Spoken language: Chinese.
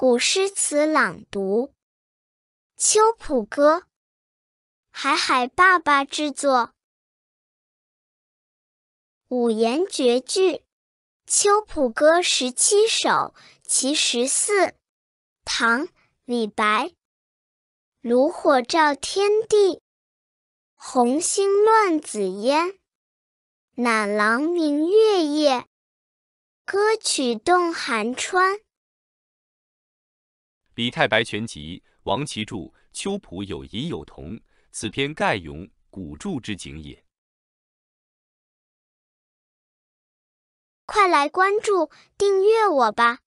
古诗词朗读《秋浦歌》，海海爸爸制作。五言绝句《秋浦歌》十七首其十四，唐·李白。炉火照天地，红星乱紫烟。南郎明月夜，歌曲动寒川。《李太白全集》，王其注。秋浦有银有同，此篇盖咏古著之景也。快来关注、订阅我吧！